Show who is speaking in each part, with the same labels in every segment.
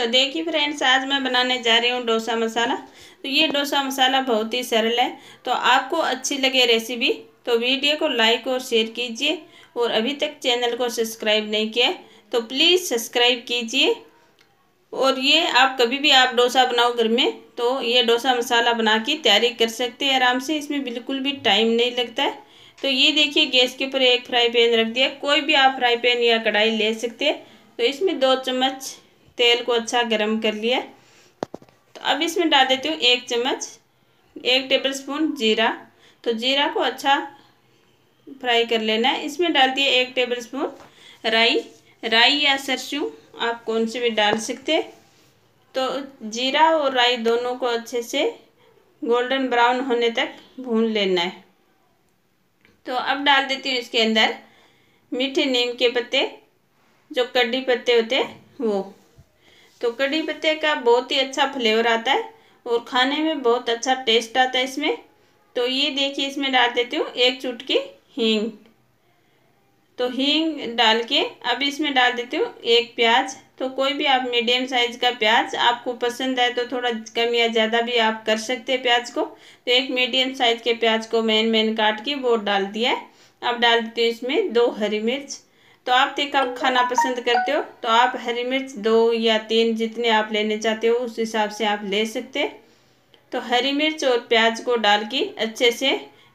Speaker 1: तो देखिए फ्रेंड्स आज मैं बनाने जा रही हूँ डोसा मसाला तो ये डोसा मसाला बहुत ही सरल है तो आपको अच्छी लगे रेसिपी तो वीडियो को लाइक और शेयर कीजिए और अभी तक चैनल को सब्सक्राइब नहीं किया तो प्लीज़ सब्सक्राइब कीजिए और ये आप कभी भी आप डोसा बनाओ घर में तो ये डोसा मसाला बना के तैयारी कर सकते हैं आराम से इसमें बिल्कुल भी टाइम नहीं लगता है तो ये देखिए गैस के ऊपर एक फ्राई पैन रख दिया कोई भी आप फ्राई पैन या कढ़ाई ले सकते हैं तो इसमें दो चम्मच तेल को अच्छा गर्म कर लिया तो अब इसमें डाल देती हूँ एक चम्मच एक टेबल स्पून जीरा तो जीरा को अच्छा फ्राई कर लेना है इसमें डाल दिए एक टेबल स्पून राई राई या सरसों आप कौन से भी डाल सकते तो जीरा और राई दोनों को अच्छे से गोल्डन ब्राउन होने तक भून लेना है तो अब डाल देती हूँ इसके अंदर मीठे नीम के पत्ते जो कड्डी पत्ते होते हैं वो तो कड़ी पत्ते का बहुत ही अच्छा फ्लेवर आता है और खाने में बहुत अच्छा टेस्ट आता है इसमें तो ये देखिए इसमें डाल देती हूँ एक चुटकी हींग तो हींग डाल के अब इसमें डाल देती हूँ एक प्याज तो कोई भी आप मीडियम साइज़ का प्याज आपको पसंद है तो थोड़ा कम या ज़्यादा भी आप कर सकते हैं प्याज को तो एक मीडियम साइज़ के प्याज को मैन मैन काट के वो डाल दिया है अब डाल देती हूँ इसमें दो हरी मिर्च तो आप तीखा खाना पसंद करते हो तो आप हरी मिर्च दो या तीन जितने आप लेने चाहते हो उस हिसाब से आप ले सकते तो हरी मिर्च और प्याज को डाल के अच्छे से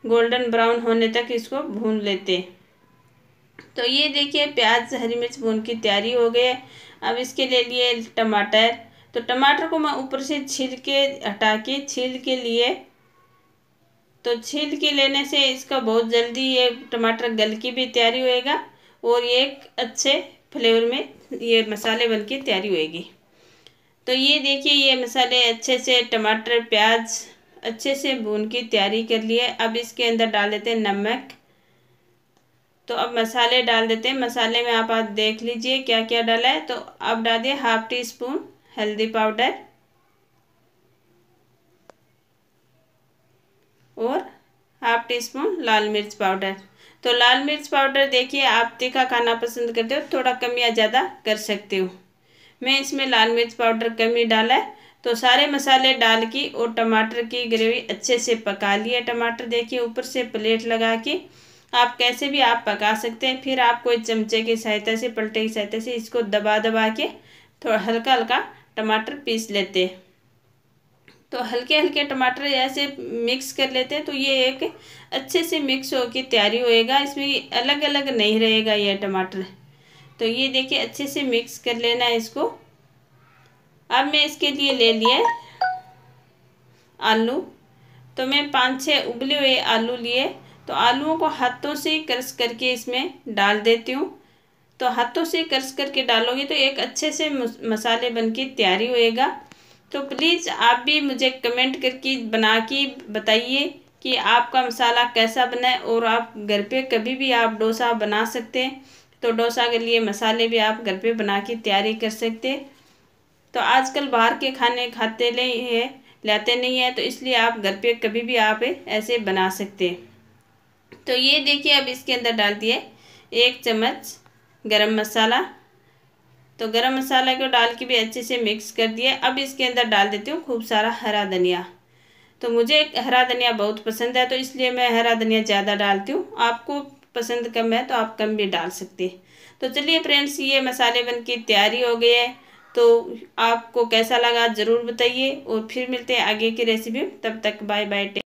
Speaker 1: गोल्डन ब्राउन होने तक इसको भून लेते तो ये देखिए प्याज हरी मिर्च भून की तैयारी हो गई है अब इसके ले लिए टमाटर तो टमाटर को मैं ऊपर से छील के हटा के छील के लिए तो छील के लेने से इसका बहुत जल्दी ये टमाटर गल की भी तैयारी होएगा और ये एक अच्छे फ्लेवर में ये मसाले बन के तैयारी होएगी तो ये देखिए ये मसाले अच्छे से टमाटर प्याज अच्छे से भून के तैयारी कर लिए अब इसके अंदर डाल देते हैं नमक तो अब मसाले डाल देते हैं मसाले में आप आज देख लीजिए क्या क्या डाला है तो अब डाल दिए हाफ टी स्पून हल्दी पाउडर टी स्पून लाल मिर्च पाउडर तो लाल मिर्च पाउडर देखिए आप तीखा खाना पसंद करते हो थोड़ा कम या ज़्यादा कर सकते हो मैं इसमें लाल मिर्च पाउडर कम ही डाला है तो सारे मसाले डाल के और टमाटर की ग्रेवी अच्छे से पका लिए टमाटर देखिए ऊपर से प्लेट लगा के आप कैसे भी आप पका सकते हैं फिर आप कोई चमचे की सहायता से पलटे की सहायता से इसको दबा दबा के थोड़ा हल्का हल्का टमाटर पीस लेते हैं तो हल्के हल्के टमाटर ऐसे मिक्स कर लेते हैं तो ये एक अच्छे से मिक्स हो के तैयारी होएगा इसमें अलग अलग नहीं रहेगा ये टमाटर तो ये देखिए अच्छे से मिक्स कर लेना है इसको अब मैं इसके लिए ले लिए आलू तो मैं पाँच छः उबले हुए आलू लिए तो आलूओं को हाथों से क्रश करके इसमें डाल देती हूँ तो हाथों से क्रश करके डालोगे तो एक अच्छे से मसाले बन के तैयारी होएगा तो प्लीज़ आप भी मुझे कमेंट करके बना के बताइए कि आपका मसाला कैसा बनाए और आप घर पे कभी भी आप डोसा बना सकते हैं तो डोसा के लिए मसाले भी आप घर पे बना के तैयारी कर सकते तो आजकल बाहर के खाने खाते नहीं है लेते नहीं है तो इसलिए आप घर पे कभी भी आप ऐसे बना सकते तो ये देखिए अब इसके अंदर डाल दिए एक चम्मच गरम मसाला तो गरम मसाला को डाल के भी अच्छे से मिक्स कर दिया अब इसके अंदर डाल देती हूँ खूब सारा हरा धनिया तो मुझे हरा धनिया बहुत पसंद है तो इसलिए मैं हरा धनिया ज़्यादा डालती हूँ आपको पसंद कम है तो आप कम भी डाल सकते हैं तो चलिए फ्रेंड्स ये मसाले बन की तैयारी हो गई है तो आपको कैसा लगा ज़रूर बताइए और फिर मिलते हैं आगे की रेसिपी तब तक बाय बाय